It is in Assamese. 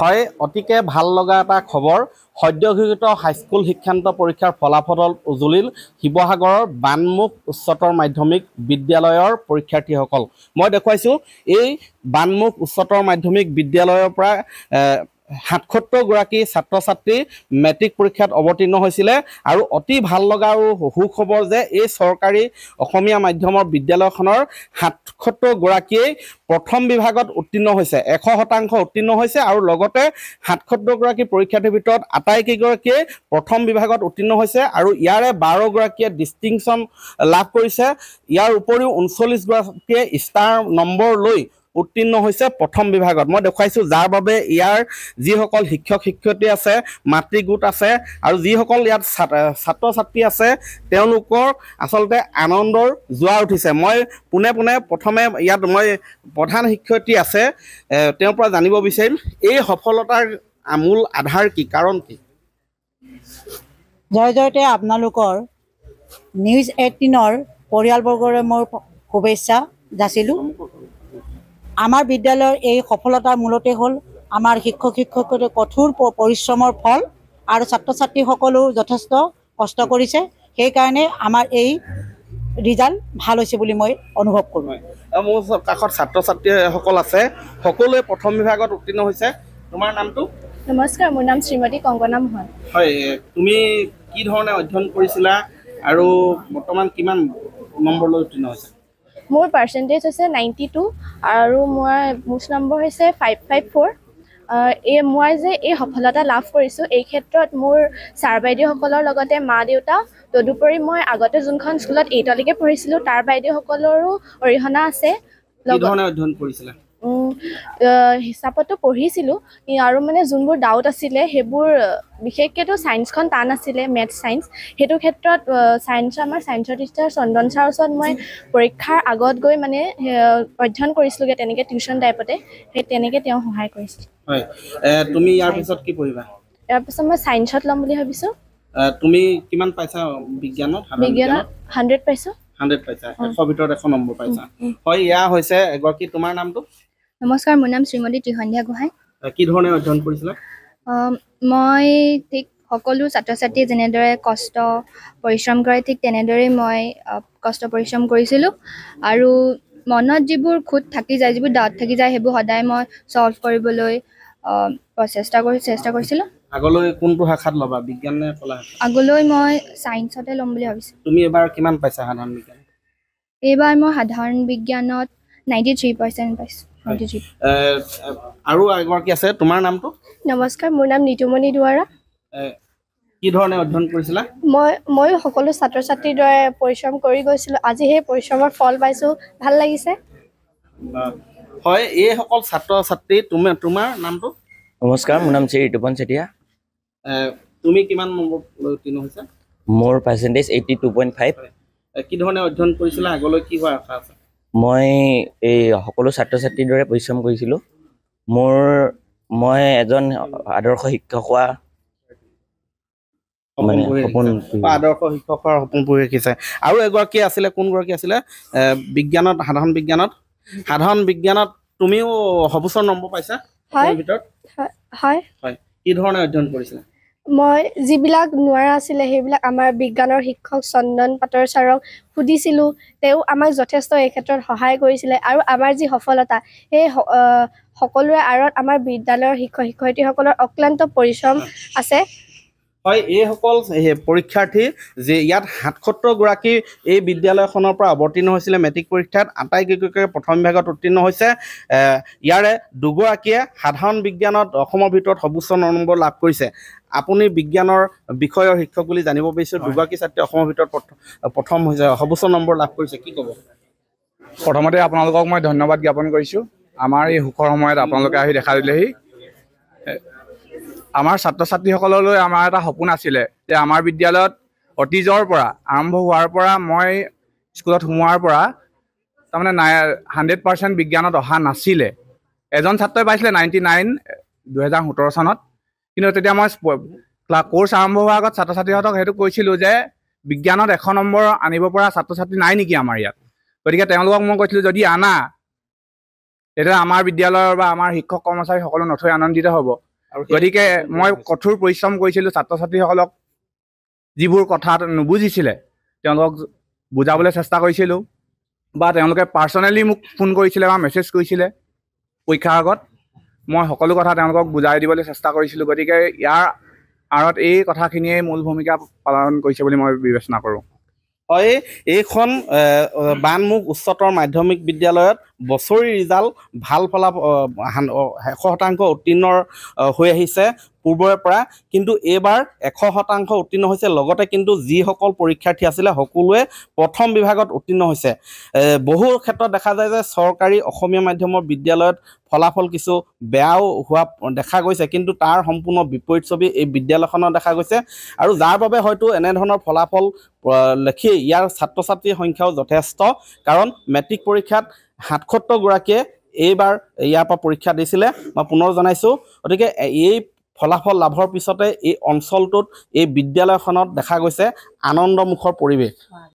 হয় অতিকে ভাল লগা এটা খবৰ সদ্যঘোষিত হাইস্কুল শিক্ষান্ত পৰীক্ষাৰ ফলাফল উজুলিল শিৱসাগৰৰ বানমুখ উচ্চতৰ মাধ্যমিক বিদ্যালয়ৰ পৰীক্ষাৰ্থীসকল মই দেখুৱাইছোঁ এই বানমুখ উচ্চতৰ মাধ্যমিক বিদ্যালয়ৰ পৰা সাতসত্তৰগৰাকী ছাত্ৰ ছাত্ৰী মেট্ৰিক পৰীক্ষাত অৱতীৰ্ণ হৈছিলে আৰু অতি ভাল লগা আৰু সুখবৰ যে এই চৰকাৰী অসমীয়া মাধ্যমৰ বিদ্যালয়খনৰ সাতসত্তৰ গৰাকীয়ে প্ৰথম বিভাগত উত্তীৰ্ণ হৈছে এশ শতাংশ উত্তীৰ্ণ হৈছে আৰু লগতে সাতসত্তৰগৰাকী পৰীক্ষাৰ্থীৰ ভিতৰত আটাইকেইগৰাকীয়ে প্ৰথম বিভাগত উত্তীৰ্ণ হৈছে আৰু ইয়াৰে বাৰগৰাকীয়ে ডিষ্টিংশ্যন লাভ কৰিছে ইয়াৰ উপৰিও ঊনচল্লিছগৰাকীয়ে ষ্টাৰ নম্বৰ লৈ উত্তীৰ্ণ হৈছে প্ৰথম বিভাগত মই দেখুৱাইছোঁ যাৰ বাবে ইয়াৰ যিসকল শিক্ষক শিক্ষয়িত্ৰী আছে মাতৃ গোট আছে আৰু যিসকল ইয়াত ছাত্ৰ ছাত্ৰী আছে তেওঁলোকৰ আচলতে আনন্দৰ জোৱা উঠিছে মই পোনে পোনে প্ৰথমে ইয়াত মই প্ৰধান শিক্ষয়িত্ৰী আছে তেওঁৰ পৰা জানিব বিচাৰিম এই সফলতাৰ মূল আধাৰ কি কাৰণ কি জয় জয়তে আপোনালোকৰ নিউজ এইটিনৰ পৰিয়ালবৰ্গৰে মোৰ শুভেচ্ছা যাচিলোঁ আমাৰ বিদ্যালয়ৰ এই সফলতাৰ মূলতে হ'ল আমাৰ শিক্ষক শিক্ষকৰ কঠোৰ পৰিশ্ৰমৰ ফল আৰু ছাত্ৰ ছাত্ৰীসকলেও যথেষ্ট কষ্ট কৰিছে সেইকাৰণে আমাৰ এই ৰিজাল্ট ভাল হৈছে বুলি মই অনুভৱ কৰোঁ মোৰ কাষত ছাত্ৰ ছাত্ৰীসকল আছে সকলোৱে প্ৰথম বিভাগত উত্তীৰ্ণ হৈছে তোমাৰ নামটো নমস্কাৰ মোৰ নাম শ্ৰীমতী কংকনা মহন হয় তুমি কি ধৰণে অধ্যয়ন কৰিছিলা আৰু বৰ্তমান কিমান নম্বৰলৈ উত্তীৰ্ণ হৈছে মোৰ পাৰ্চেণ্টেজ হৈছে নাইণ্টি টু আৰু মই মোৰ নম্বৰ হৈছে ফাইভ ফাইভ ফ'ৰ এই মই যে এই সফলতা লাভ কৰিছোঁ এই ক্ষেত্ৰত মোৰ ছাৰ বাইদেউসকলৰ লগতে মা দেউতা তদুপৰি মই আগতে যোনখন স্কুলত এইটলৈকে পঢ়িছিলোঁ তাৰ বাইদেউসকলৰো অৰিহণা আছে হিচাপতো পঢ়িছিলোঁ আৰু মানে যোনবোৰ ডাউট আছিলে সেইবোৰ বিশেষকৈতো চায়েন্সখন টান আছিলে মেথ চায়েন্স সেইটো ক্ষেত্ৰত চায়েন্সৰ আমাৰ চায়েন্সৰ টিচাৰ চন্দন ছাৰৰ ওচৰত মই পৰীক্ষাৰ আগত গৈ মানে অধ্যয়ন কৰিছিলোঁগৈ তেনেকৈ টিউশ্যন টাইপতে সেই তেনেকৈ তেওঁ সহায় কৰিছিল হয় তুমি ইয়াৰ পিছত কি পঢ়িবা ইয়াৰ পিছত মই চায়েন্সত ল'ম বুলি ভাবিছোঁ তুমি কিমান পাইছা বিজ্ঞানত বিজ্ঞানত হাণ্ড্ৰেড পাইছোঁ হাণ্ড্ৰেড পাইছা এশ ভিতৰত এশ নম্বৰ পাইছা হয় ইয়াৰ হৈছে এগৰাকী তোমাৰ নামটো নমস্কাৰ মোৰ নাম শ্ৰীমতী ত্ৰিসন্ধ্যা গোহাঁই কি ধৰণে অধ্যয়ন কৰিছিলা মই ঠিক সকলো ছাত্ৰ ছাত্ৰীয়ে যেনেদৰে কষ্ট পৰিশ্ৰম কৰে ঠিক তেনেদৰেই মই কষ্ট পৰিশ্ৰম কৰিছিলোঁ আৰু মনত যিবোৰ খুঁত থাকি যায় যিবোৰ দাঁত থাকি যায় সেইবোৰ সদায় মই চল্ভ কৰিবলৈ চেষ্টা কৰি চেষ্টা কৰিছিলোঁ আগলৈ কোনটো শাখাত ল'বা বিজ্ঞান নে কলা আগলৈ মই ছায়েন্সতে ল'ম বুলি ভাবিছোঁ তুমি এইবাৰ কিমান পাইছা সাধাৰণ বিজ্ঞান এইবাৰ মই সাধাৰণ বিজ্ঞানত নাইণ্টি থ্ৰী পাৰ্চেণ্ট পাইছোঁ আৰু এগৰাকী আছে তোমাৰ নামটো নমস্কাৰ মোৰ নাম নিতুমণি দুৱাৰা কি ধৰণে অধ্যয়ন কৰিছিলা মই ময়ো সকলো ছাত্ৰ ছাত্ৰীৰ দৰে পৰিশ্ৰম কৰি গৈছিলোঁ আজি সেই পৰিশ্ৰমৰ ফল পাইছোঁ ভাল লাগিছে হয় এইসকল ছাত্ৰ ছাত্ৰী তুমি তোমাৰ নামটো নমস্কাৰ মোৰ নাম শ্ৰী ঋতুপন চেতিয়া তুমি কিমান নম্বৰ উত্তীৰ্ণ হৈছা মোৰ percentage eighty two point five কি ধৰণে অধ্যয়ন কৰিছিলা আগলৈ কি হোৱাৰ আশা আছে মই এই সকলো ছাত্ৰ ছাত্ৰীৰ দৰে পৰিশ্ৰম কৰিছিলোঁ মোৰ মই এজন আদৰ্শ শিক্ষক হোৱা আৰু এগৰাকী আছিলে আছিলে কোনগৰাকী বিজ্ঞানত বিজ্ঞানত বিজ্ঞানত সাধাৰণ সাধাৰণ তুমিও নম্বৰ কি ধৰণে অধ্যয়ন কৰিছিলা মই যিবিলাক নোৱাৰা আছিলে সেইবিলাক আমাৰ বিজ্ঞানৰ শিক্ষক চন্দন পাটৰ ছাৰক সুধিছিলোঁ তেওঁ আমাক যথেষ্ট এই ক্ষেত্ৰত সহায় কৰিছিলে আৰু আমাৰ যি সফলতা সেই সকলোৰে আঁৰত আমাৰ বিদ্যালয়ৰ শিক্ষক শিক্ষয়িত্ৰীসকলৰ অক্লান্ত পৰিশ্ৰম আছে হয় এইসকল পৰীক্ষাৰ্থী যে ইয়াত সাতসত্তৰগৰাকী এই বিদ্যালয়খনৰ পৰা অৱতীৰ্ণ হৈছিলে মেট্ৰিক পৰীক্ষাত আটাইকেইগৰাকীয়ে প্ৰথম বিভাগত উত্তীৰ্ণ হৈছে ইয়াৰে দুগৰাকীয়ে সাধাৰণ বিজ্ঞানত অসমৰ ভিতৰত সৰ্বোচ্চ নম্বৰ লাভ কৰিছে আপুনি বিজ্ঞানৰ বিষয়ৰ শিক্ষক বুলি জানিব বিচাৰিছোঁ দুগৰাকী ছাত্ৰী অসমৰ ভিতৰত প্ৰথম হৈছে সৰ্বোচ্চ নম্বৰ লাভ কৰিছে কি ক'ব প্ৰথমতে আপোনালোকক মই ধন্যবাদ জ্ঞাপন কৰিছোঁ আমাৰ এই সুখৰ সময়ত আপোনালোকে আহি দেখা দিলেহি আমাৰ ছাত্ৰ ছাত্ৰীসকললৈ আমাৰ এটা সপোন আছিলে যে আমাৰ বিদ্যালয়ত অতীজৰ পৰা আৰম্ভ হোৱাৰ পৰা মই স্কুলত সোমোৱাৰ পৰা তাৰমানে নাই হাণ্ড্ৰেড পাৰ্চেণ্ট বিজ্ঞানত অহা নাছিলে এজন ছাত্ৰই পাইছিলে নাইণ্টি নাইন দুহেজাৰ সোতৰ চনত কিন্তু তেতিয়া মই কোৰ্চ আৰম্ভ হোৱাৰ আগত ছাত্ৰ ছাত্ৰীহঁতক সেইটো কৈছিলোঁ যে বিজ্ঞানত এশ নম্বৰ আনিব পৰা ছাত্ৰ ছাত্ৰী নাই নেকি আমাৰ ইয়াত গতিকে তেওঁলোকক মই কৈছিলোঁ যদি আনা তেতিয়া আমাৰ বিদ্যালয়ৰ বা আমাৰ শিক্ষক কৰ্মচাৰীসকলো নথৈ আনন্দিত হ'ব গতিকে মই কঠোৰ পৰিশ্ৰম কৰিছিলোঁ ছাত্ৰ ছাত্ৰীসকলক যিবোৰ কথা নুবুজিছিলে তেওঁলোকক বুজাবলৈ চেষ্টা কৰিছিলোঁ বা তেওঁলোকে পাৰ্চনেলি মোক ফোন কৰিছিলে বা মেছেজ কৰিছিলে পৰীক্ষাৰ আগত মই সকলো কথা তেওঁলোকক বুজাই দিবলৈ চেষ্টা কৰিছিলোঁ গতিকে ইয়াৰ আঁৰত এই কথাখিনিয়ে মূল ভূমিকা পালন কৰিছে বুলি মই বিবেচনা কৰোঁ হয় এইখন বানমুখ উচ্চতৰ মাধ্যমিক বিদ্যালয়ত বছৰি ৰিজাল্ট ভাল ফলা এশ শতাংশ উত্তীৰ্ণৰ হৈ আহিছে পূৰ্বৰে পৰা কিন্তু এইবাৰ এশ শতাংশ উত্তীৰ্ণ হৈছে লগতে কিন্তু যিসকল পৰীক্ষাৰ্থী আছিলে সকলোৱে প্ৰথম বিভাগত উত্তীৰ্ণ হৈছে বহু ক্ষেত্ৰত দেখা যায় যে চৰকাৰী অসমীয়া মাধ্যমৰ বিদ্যালয়ত ফলাফল কিছু বেয়াও হোৱা দেখা গৈছে কিন্তু তাৰ সম্পূৰ্ণ বিপৰীত ছবি এই বিদ্যালয়খনত দেখা গৈছে আৰু যাৰ বাবে হয়তো এনেধৰণৰ ফলাফল লেখি ইয়াৰ ছাত্ৰ ছাত্ৰীৰ সংখ্যাও যথেষ্ট কাৰণ মেট্ৰিক পৰীক্ষাত সাতসত্তৰগৰাকীয়ে এইবাৰ ইয়াৰ পৰা পৰীক্ষা দিছিলে মই পুনৰ জনাইছোঁ গতিকে এই ফলাফল লাভৰ পিছতে এই অঞ্চলটোত এই বিদ্যালয়খনত দেখা গৈছে আনন্দমুখৰ পৰিৱেশ